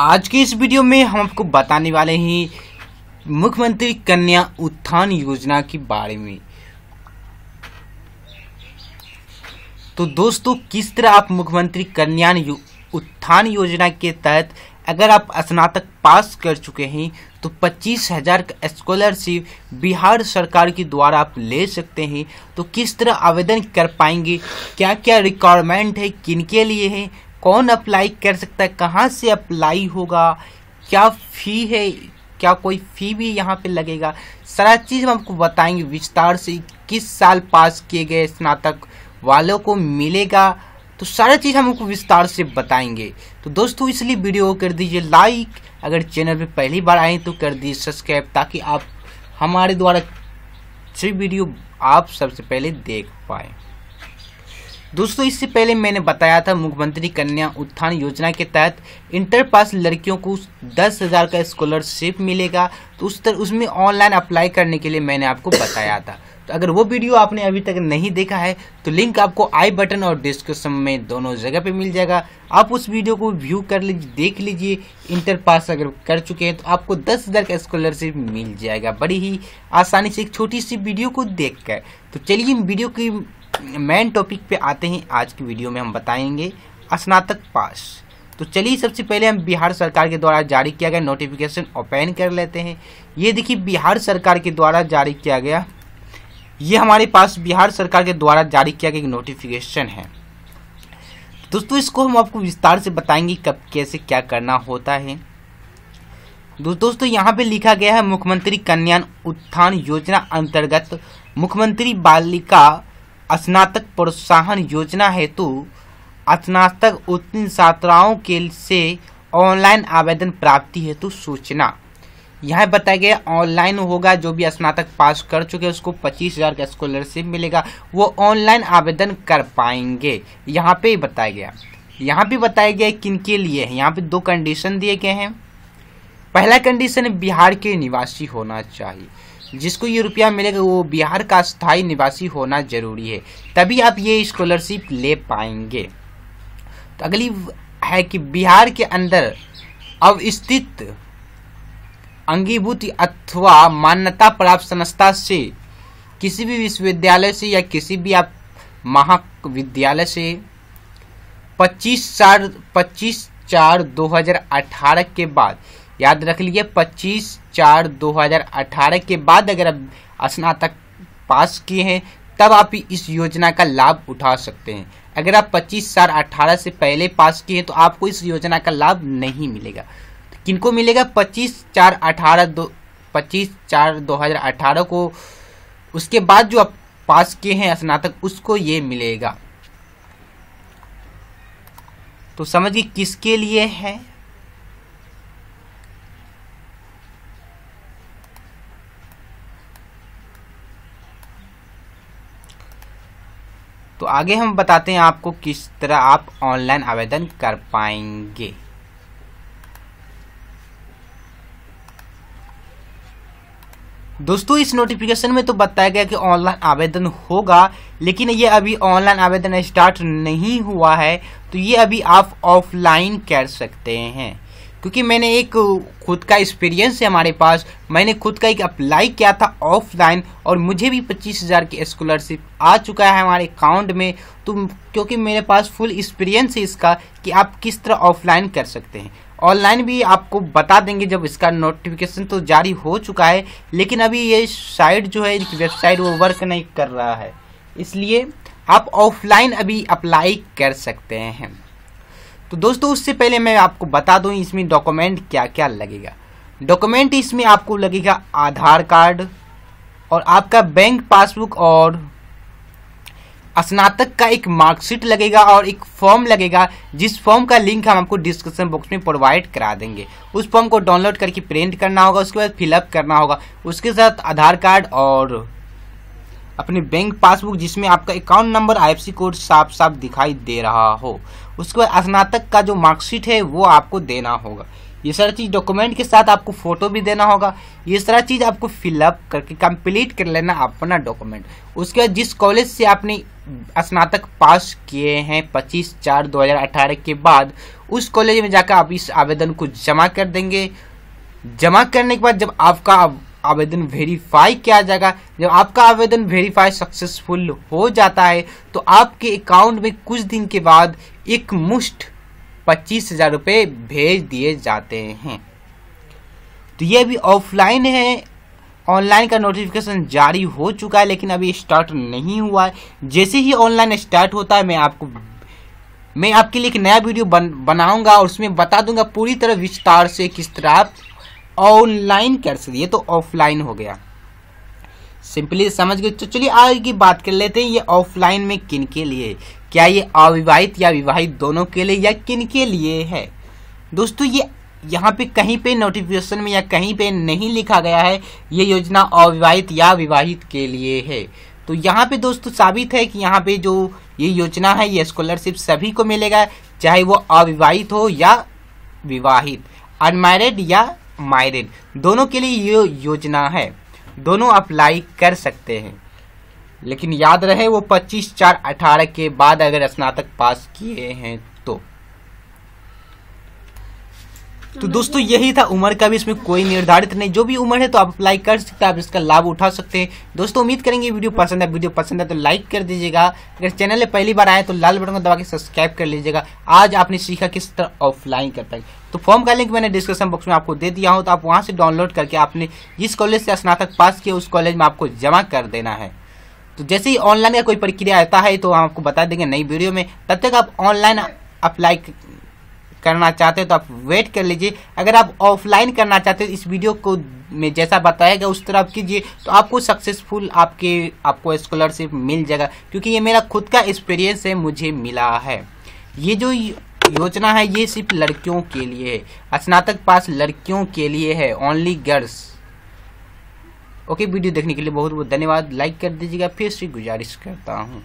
आज के इस वीडियो में हम आपको बताने वाले हैं मुख्यमंत्री कन्या उत्थान योजना के बारे में तो दोस्तों किस तरह आप मुख्यमंत्री कन्या उत्थान योजना के तहत अगर आप स्नातक पास कर चुके हैं तो पच्चीस हजार का स्कॉलरशिप बिहार सरकार के द्वारा आप ले सकते हैं तो किस तरह आवेदन कर पाएंगे क्या क्या रिक्वायरमेंट है किन के लिए है कौन अप्लाई कर सकता है कहाँ से अप्लाई होगा क्या फ़ी है क्या कोई फ़ी भी यहाँ पे लगेगा सारा चीज़ हम आपको बताएंगे विस्तार से किस साल पास किए गए स्नातक वालों को मिलेगा तो सारा चीज़ हम आपको विस्तार से बताएंगे तो दोस्तों इसलिए वीडियो कर दीजिए लाइक अगर चैनल पे पहली बार आए तो कर दीजिए सब्सक्राइब ताकि आप हमारे द्वारा वीडियो आप सबसे पहले देख पाएँ दोस्तों इससे पहले मैंने बताया था मुख्यमंत्री कन्या उत्थान योजना के तहत इंटर पास लड़कियों को दस हज़ार का स्कॉलरशिप मिलेगा तो उस तरह उसमें ऑनलाइन अप्लाई करने के लिए मैंने आपको बताया था तो अगर वो वीडियो आपने अभी तक नहीं देखा है तो लिंक आपको आई बटन और डिस्क्रिप्शन में दोनों जगह पे मिल जाएगा आप उस वीडियो को व्यू कर लीजिए देख लीजिए इंटर पास अगर कर चुके हैं तो आपको दस हज़ार का स्कॉलरशिप मिल जाएगा बड़ी ही आसानी से एक छोटी सी वीडियो को देख कर तो चलिए वीडियो की मेन टॉपिक पे आते हैं आज की वीडियो में हम बताएंगे स्नातक पास तो चलिए सबसे पहले हम बिहार सरकार के द्वारा जारी किया गया नोटिफिकेशन ओपन कर लेते हैं ये देखिए बिहार सरकार के द्वारा जारी किया गया ये हमारे पास बिहार सरकार के द्वारा जारी किया गया नोटिफिकेशन है दोस्तों इसको हम आपको विस्तार से बताएंगे कब कैसे क्या करना होता है दोस्तों यहाँ पे लिखा गया है मुख्यमंत्री कल्याण उत्थान योजना अंतर्गत मुख्यमंत्री बालिका स्नातक प्रोत्साहन योजना हेतु स्नातक उत्तीर्ण छात्राओं के से ऑनलाइन आवेदन प्राप्ति हेतु सूचना यह बताया गया ऑनलाइन होगा जो भी स्नातक पास कर चुके हैं उसको पच्चीस हज़ार का स्कॉलरशिप मिलेगा वो ऑनलाइन आवेदन कर पाएंगे यहाँ पे बताया गया यहाँ भी बताया गया किन के लिए है यहाँ पे दो कंडीशन दिए गए हैं पहला कंडीशन बिहार के निवासी होना चाहिए जिसको ये रुपया मिलेगा वो बिहार का स्थायी निवासी होना जरूरी है तभी आप ये स्कॉलरशिप ले पाएंगे तो अगली है कि बिहार के अंदर अवस्थित अंगीभूत अथवा मान्यता प्राप्त संस्था से किसी भी विश्वविद्यालय से या किसी भी आप महाविद्यालय से 25 चार 25 चार 2018 के बाद याद रख लीजिए 25 चार 2018 के बाद अगर आप स्नातक पास किए हैं तब आप इस योजना का लाभ उठा सकते हैं अगर आप 25 चार 18 से पहले पास किए हैं तो आपको इस योजना का लाभ नहीं मिलेगा तो किनको मिलेगा 25 चार 18 दो पच्चीस चार 2018 को उसके बाद जो आप पास किए हैं स्नातक उसको ये मिलेगा तो समझिए किसके लिए है तो आगे हम बताते हैं आपको किस तरह आप ऑनलाइन आवेदन कर पाएंगे दोस्तों इस नोटिफिकेशन में तो बताया गया कि ऑनलाइन आवेदन होगा लेकिन ये अभी ऑनलाइन आवेदन स्टार्ट नहीं हुआ है तो ये अभी आप ऑफलाइन कर सकते हैं क्योंकि मैंने एक खुद का एक्सपीरियंस है हमारे पास मैंने खुद का एक अप्लाई किया था ऑफलाइन और मुझे भी पच्चीस हज़ार की स्कॉलरशिप आ चुका है हमारे अकाउंट में तो क्योंकि मेरे पास फुल एक्सपीरियंस है इसका कि आप किस तरह ऑफलाइन कर सकते हैं ऑनलाइन भी आपको बता देंगे जब इसका नोटिफिकेशन तो जारी हो चुका है लेकिन अभी ये साइट जो है वेबसाइट वो वर्क नहीं कर रहा है इसलिए आप ऑफलाइन अभी अप्लाई कर सकते हैं तो दोस्तों उससे पहले मैं आपको बता दूं इसमें डॉक्यूमेंट क्या क्या लगेगा डॉक्यूमेंट इसमें आपको लगेगा आधार कार्ड और आपका बैंक पासबुक और स्नातक का एक मार्कशीट लगेगा और एक फॉर्म लगेगा जिस फॉर्म का लिंक हम आपको डिस्क्रिप्शन बॉक्स में प्रोवाइड करा देंगे उस फॉर्म को डाउनलोड करके प्रिंट करना होगा उसके बाद फिलअप करना होगा उसके साथ आधार कार्ड और अपनी बैंक पासबुक जिसमें आपका अकाउंट नंबर आई कोड साफ साफ दिखाई दे रहा हो उसके बाद स्नातक का जो मार्कशीट है वो आपको देना होगा ये सारा चीज़ डॉक्यूमेंट के साथ आपको फोटो भी देना होगा ये सारा चीज़ आपको फिलअप करके कंप्लीट कर लेना अपना डॉक्यूमेंट उसके बाद जिस कॉलेज से आपने स्नातक पास किए हैं 25 चार 2018 के बाद उस कॉलेज में जाकर आप इस आवेदन को जमा कर देंगे जमा करने के बाद जब आपका आवेदन वेरीफाई किया जाएगा जब आपका आवेदन वेरीफाई सक्सेसफुल हो जाता है तो आपके अकाउंट में कुछ दिन के बाद एक मुश्त पच्चीस हजार रुपये भेज दिए जाते हैं तो ये अभी ऑफलाइन है ऑनलाइन का नोटिफिकेशन जारी हो चुका है लेकिन अभी स्टार्ट नहीं हुआ है जैसे ही ऑनलाइन स्टार्ट होता है मैं आपको मैं आपके लिए एक नया वीडियो बन बनाऊंगा और उसमें बता दूंगा पूरी तरह विस्तार से किस तरह आप ऑनलाइन सकती है तो ऑफलाइन हो गया सिंपली समझ गए तो चलिए आगे की बात कर लेते हैं ये ऑफलाइन में किन के लिए क्या ये अविवाहित या विवाहित दोनों के लिए या किन के लिए है दोस्तों ये यहाँ पे कहीं पे नोटिफिकेशन में या कहीं पे नहीं लिखा गया है ये योजना अविवाहित या विवाहित के लिए है तो यहाँ पे दोस्तों साबित है कि यहाँ पे जो ये योजना है ये स्कॉलरशिप सभी को मिलेगा चाहे वो अविवाहित हो या विवाहित अनमैरिड या माइरेन दोनों के लिए ये योजना है दोनों अप्लाई कर सकते हैं लेकिन याद रहे वो 25 चार 18 के बाद अगर स्नातक पास किए हैं तो दोस्तों यही था उम्र का भी इसमें कोई निर्धारित नहीं जो भी उम्र है तो आप अप्लाई कर सकते हैं आप इसका लाभ उठा सकते हैं दोस्तों उम्मीद करेंगे वीडियो पसंद है वीडियो पसंद है तो लाइक कर दीजिएगा अगर चैनल पे पहली बार आए तो लाल बटन को दबा के सब्सक्राइब कर लीजिएगा आज आपने सीखा किस तरह ऑफलाइन कर पाई तो फॉर्म का लिंक मैंने डिस्क्रिप्शन बॉक्स में आपको दे दिया हूँ तो आप वहाँ से डाउनलोड करके आपने जिस कॉलेज से स्नातक पास किया उस कॉलेज में आपको जमा कर देना है तो जैसे ही ऑनलाइन का कोई प्रक्रिया आता है तो हम आपको बता देंगे नई वीडियो में तब तक आप ऑनलाइन अप्लाई करना चाहते हो तो आप वेट कर लीजिए अगर आप ऑफलाइन करना चाहते हो इस वीडियो को में जैसा बताया गया उस तरह आप कीजिए तो आपको सक्सेसफुल आपके आपको स्कॉलरशिप मिल जाएगा क्योंकि ये मेरा खुद का एक्सपीरियंस है मुझे मिला है ये जो योजना है ये सिर्फ लड़कियों के लिए है स्नातक पास लड़कियों के लिए है ओनली गर्ल्स ओके वीडियो देखने के लिए बहुत बहुत धन्यवाद लाइक कर दीजिएगा फिर से गुजारिश करता हूँ